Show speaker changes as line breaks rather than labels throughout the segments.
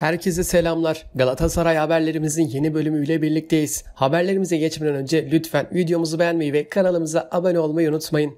Herkese selamlar. Galatasaray haberlerimizin yeni bölümüyle birlikteyiz. Haberlerimize geçmeden
önce lütfen videomuzu beğenmeyi ve kanalımıza abone olmayı unutmayın.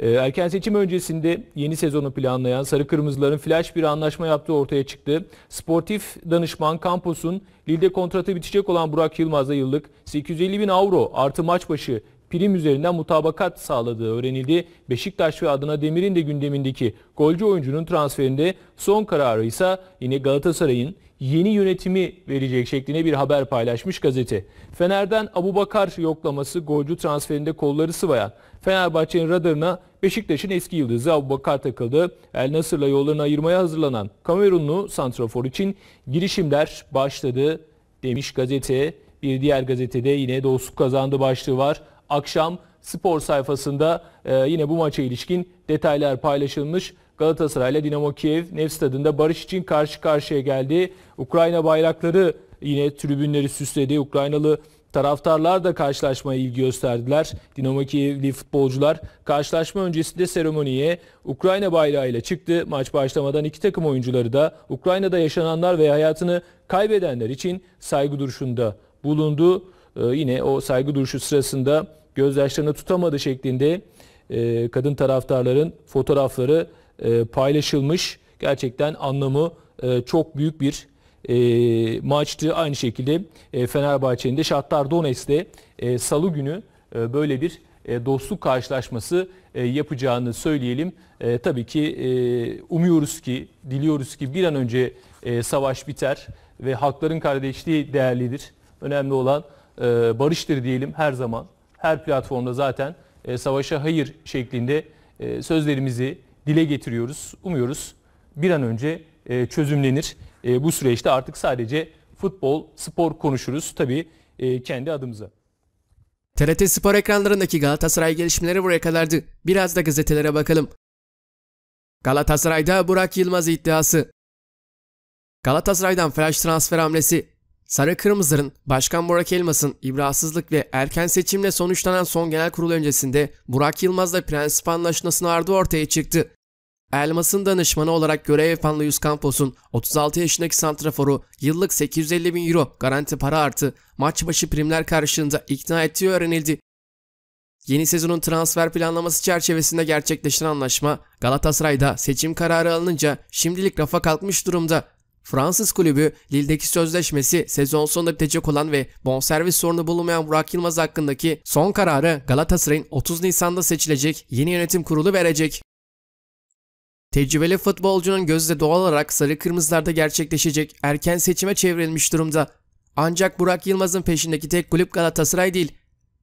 Ee, erken seçim öncesinde yeni sezonu planlayan Sarı Kırmızıların flash bir anlaşma yaptığı ortaya çıktı. Sportif danışman Campos'un Lille'de kontratı bitecek olan Burak Yılmaz'a yıllık 850 bin avro artı maç başı prim üzerinden mutabakat sağladığı öğrenildi. Beşiktaş ve Adana Demir'in de gündemindeki golcü oyuncunun transferinde son kararı ise yine Galatasaray'ın yeni yönetimi verecek şeklinde bir haber paylaşmış gazete. Fener'den Abubakar yoklaması golcü transferinde kolları sıvayan Fenerbahçe'nin radarına Beşiktaş'ın eski yıldızı Abu Bakar takıldı. El Nasır'la yollarını ayırmaya hazırlanan Kamerunlu Santrafor için girişimler başladı demiş gazete. Bir diğer gazetede yine dostluk kazandı başlığı var akşam spor sayfasında e, yine bu maça ilişkin detaylar paylaşılmış. Galatasaray ile Dinamo Kiev Nev Stadında barış için karşı karşıya geldi. Ukrayna bayrakları yine tribünleri süsledi. Ukraynalı taraftarlar da karşılaşmaya ilgi gösterdiler. Dinamo Kiev'li futbolcular karşılaşma öncesinde seremoniye Ukrayna bayrağıyla çıktı. Maç başlamadan iki takım oyuncuları da Ukrayna'da yaşananlar ve hayatını kaybedenler için saygı duruşunda bulundu. Ee, yine o saygı duruşu sırasında gözyaşlarını tutamadı şeklinde e, kadın taraftarların fotoğrafları e, paylaşılmış. Gerçekten anlamı e, çok büyük bir maçtı. Aynı şekilde e, Fenerbahçe'nin de Şahtar Donetsk'te salı günü böyle bir dostluk karşılaşması yapacağını söyleyelim. tabii ki umuyoruz ki, diliyoruz ki bir an önce savaş biter ve hakların kardeşliği değerlidir. Önemli olan e, barıştır diyelim her zaman. Her platformda zaten e, savaşa hayır şeklinde e, sözlerimizi dile getiriyoruz. Umuyoruz bir an önce e, çözümlenir. E, bu süreçte artık sadece futbol, spor konuşuruz tabii e, kendi adımıza.
TRT Spor ekranlarındaki Galatasaray gelişmeleri buraya kadardı. Biraz da gazetelere bakalım. Galatasaray'da Burak Yılmaz iddiası. Galatasaray'dan flash transfer hamlesi Sarı Kırmızı'nın, Başkan Burak Elmas'ın ibrasızlık ve erken seçimle sonuçlanan son genel kurul öncesinde Burak Yılmaz'la prensip anlaşmasının ardı ortaya çıktı. Elmas'ın danışmanı olarak görev yapan Luis Campos'un 36 yaşındaki santraforu yıllık 850 bin euro garanti para artı maç başı primler karşılığında ikna ettiği öğrenildi. Yeni sezonun transfer planlaması çerçevesinde gerçekleşen anlaşma Galatasaray'da seçim kararı alınınca şimdilik rafa kalkmış durumda. Fransız kulübü Lille'deki sözleşmesi sezon sonunda bitecek olan ve bonservis sorunu bulunmayan Burak Yılmaz hakkındaki son kararı Galatasaray'ın 30 Nisan'da seçilecek yeni yönetim kurulu verecek. Tecrübeli futbolcunun gözde doğal olarak sarı kırmızılarda gerçekleşecek erken seçime çevrilmiş durumda. Ancak Burak Yılmaz'ın peşindeki tek kulüp Galatasaray değil.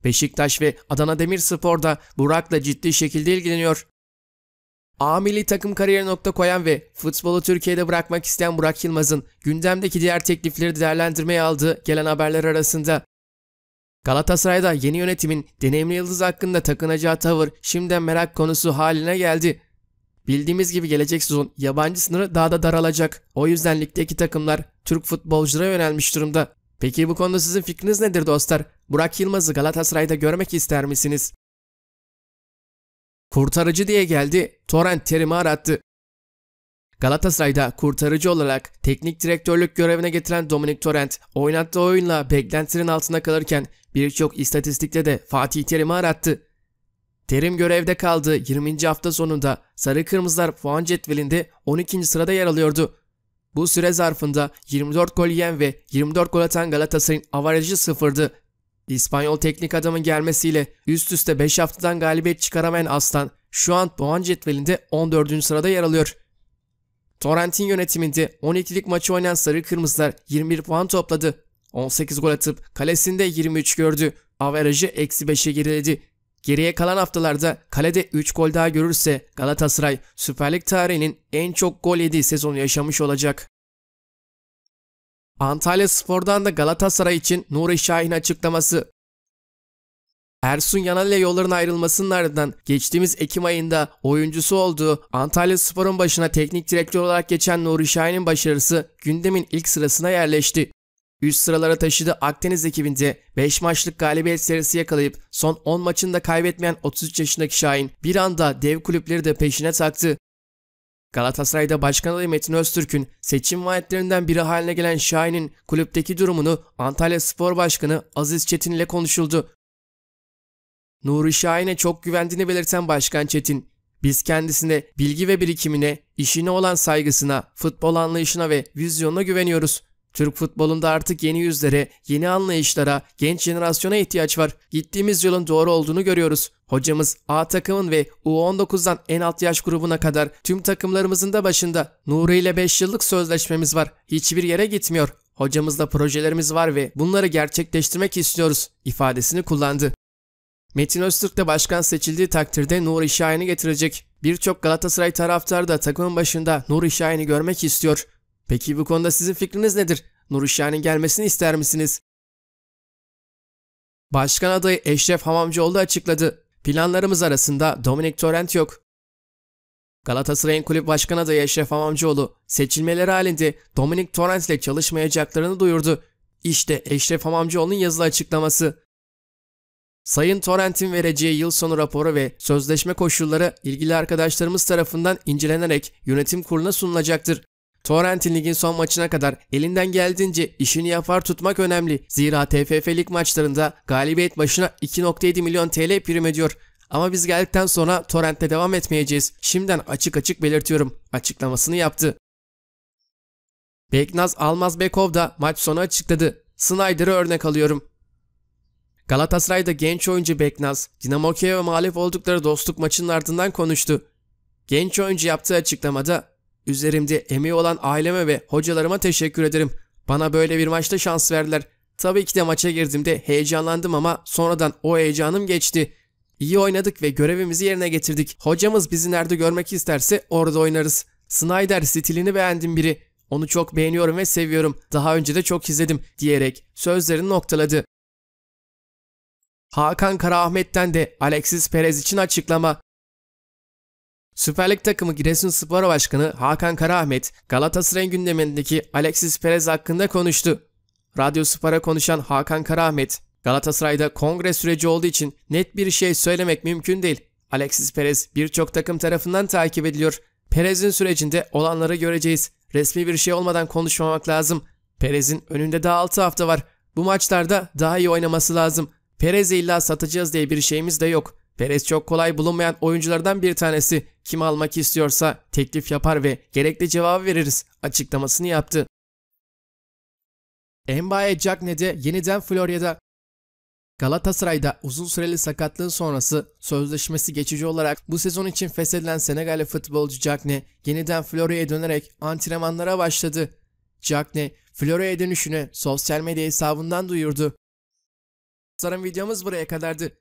Beşiktaş ve Adana Demirspor da Burak'la ciddi şekilde ilgileniyor. Amili takım kariyeri nokta koyan ve futbolu Türkiye'de bırakmak isteyen Burak Yılmaz'ın gündemdeki diğer teklifleri değerlendirmeye aldığı gelen haberler arasında. Galatasaray'da yeni yönetimin deneyimli yıldız hakkında takınacağı tavır şimdi merak konusu haline geldi. Bildiğimiz gibi gelecek sezon yabancı sınırı daha da daralacak. O yüzden ligdeki takımlar Türk futbolculara yönelmiş durumda. Peki bu konuda sizin fikriniz nedir dostlar? Burak Yılmaz'ı Galatasaray'da görmek ister misiniz? Kurtarıcı diye geldi, Torrent terimi arattı. Galatasaray'da kurtarıcı olarak teknik direktörlük görevine getiren Dominik Torrent, oynattığı oyunla beklentilerin altında kalırken birçok istatistikte de Fatih Terim'i arattı. Terim görevde kaldığı 20. hafta sonunda Sarı Kırmızılar puan cetvelinde 12. sırada yer alıyordu. Bu süre zarfında 24 gol yiyen ve 24 gol atan Galatasaray'ın avarajı sıfırdı İspanyol teknik adamın gelmesiyle üst üste 5 haftadan galibiyet çıkaramayan Aslan şu an puan cetvelinde 14. sırada yer alıyor. Torrent'in yönetiminde 12'lik maçı oynayan Sarı Kırmızılar 21 puan topladı. 18 gol atıp kalesinde 23 gördü. Averajı eksi 5'e geriledi. Geriye kalan haftalarda kalede 3 gol daha görürse Galatasaray Süper Lig tarihinin en çok gol yediği sezonu yaşamış olacak. Antalya Spor'dan da Galatasaray için Nuri Şahin açıklaması. Ersun Yanal ile yolların ayrılmasının ardından geçtiğimiz Ekim ayında oyuncusu olduğu Antalya Spor'un başına teknik direktör olarak geçen Nuri Şahin'in başarısı gündemin ilk sırasına yerleşti. Üst sıralara taşıdığı Akdeniz ekibinde 5 maçlık galibiyet serisi yakalayıp son 10 maçında kaybetmeyen 33 yaşındaki Şahin bir anda dev kulüpleri de peşine taktı. Galatasaray'da başkan adayı Metin Öztürk'ün seçim vaatlerinden biri haline gelen Şahin'in kulüpteki durumunu Antalya Spor Başkanı Aziz Çetin ile konuşuldu. Nuri Şahin'e çok güvendiğini belirten Başkan Çetin, biz kendisine bilgi ve birikimine, işine olan saygısına, futbol anlayışına ve vizyonuna güveniyoruz. Türk futbolunda artık yeni yüzlere, yeni anlayışlara, genç jenerasyona ihtiyaç var. Gittiğimiz yolun doğru olduğunu görüyoruz. Hocamız A takımın ve U19'dan en alt yaş grubuna kadar tüm takımlarımızın da başında. Nuri ile 5 yıllık sözleşmemiz var. Hiçbir yere gitmiyor. Hocamızla projelerimiz var ve bunları gerçekleştirmek istiyoruz ifadesini kullandı. Metin Öztürk de başkan seçildiği takdirde Nuri Şahin'i getirecek. Birçok Galatasaray taraftarı da takımın başında Nuri Şahin'i görmek istiyor. Peki bu konuda sizin fikriniz nedir? Nurişan'ın gelmesini ister misiniz? Başkan adayı Eşref Hamamcıoğlu açıkladı. Planlarımız arasında Dominic Torrent yok. Galatasaray'ın kulüp başkan adayı Eşref Hamamcıoğlu seçilmeleri halinde Dominic Torrent ile çalışmayacaklarını duyurdu. İşte Eşref Hamamcıoğlu'nun yazılı açıklaması. Sayın Torrent'in vereceği yıl sonu raporu ve sözleşme koşulları ilgili arkadaşlarımız tarafından incelenerek yönetim kuruluna sunulacaktır. Torrent'in ligin son maçına kadar elinden geldiğince işini yapar tutmak önemli. Zira TFF lig maçlarında galibiyet başına 2.7 milyon TL prim ediyor. Ama biz geldikten sonra Torrent'te devam etmeyeceğiz. Şimdiden açık açık belirtiyorum. Açıklamasını yaptı. Beknaz Almazbekov da maç sonu açıkladı. Snyder'ı örnek alıyorum. Galatasaray'da genç oyuncu Beknaz, Dinamo Kiev'e muhalif oldukları dostluk maçının ardından konuştu. Genç oyuncu yaptığı açıklamada Üzerimde emeği olan aileme ve hocalarıma teşekkür ederim. Bana böyle bir maçta şans verdiler. Tabii ki de maça girdiğimde heyecanlandım ama sonradan o heyecanım geçti. İyi oynadık ve görevimizi yerine getirdik. Hocamız bizi nerede görmek isterse orada oynarız. Snyder stilini beğendim biri. Onu çok beğeniyorum ve seviyorum. Daha önce de çok izledim diyerek sözlerini noktaladı. Hakan Karaahmet'ten de Alexis Perez için açıklama. Süper Lig takımı Giresun Spor Başkanı Hakan Karahmet, Galatasaray gündemindeki Alexis Perez hakkında konuştu. Radyo Spor'a konuşan Hakan Karahmet, Galatasaray'da kongre süreci olduğu için net bir şey söylemek mümkün değil. Alexis Perez birçok takım tarafından takip ediliyor. Perez'in sürecinde olanları göreceğiz. Resmi bir şey olmadan konuşmamak lazım. Perez'in önünde daha 6 hafta var. Bu maçlarda daha iyi oynaması lazım. Perez'i illa satacağız diye bir şeyimiz de yok. Perez çok kolay bulunmayan oyunculardan bir tanesi. Kim almak istiyorsa teklif yapar ve gerekli cevabı veririz açıklamasını yaptı. Mbaye Cagne de yeniden Florya'da. Galatasaray'da uzun süreli sakatlığın sonrası sözleşmesi geçici olarak bu sezon için feshedilen Senegalli futbolcu Cagne yeniden Florya'ya dönerek antrenmanlara başladı. Cagne, Florya'ya dönüşünü sosyal medya hesabından duyurdu. Sarım videomuz buraya kadardı.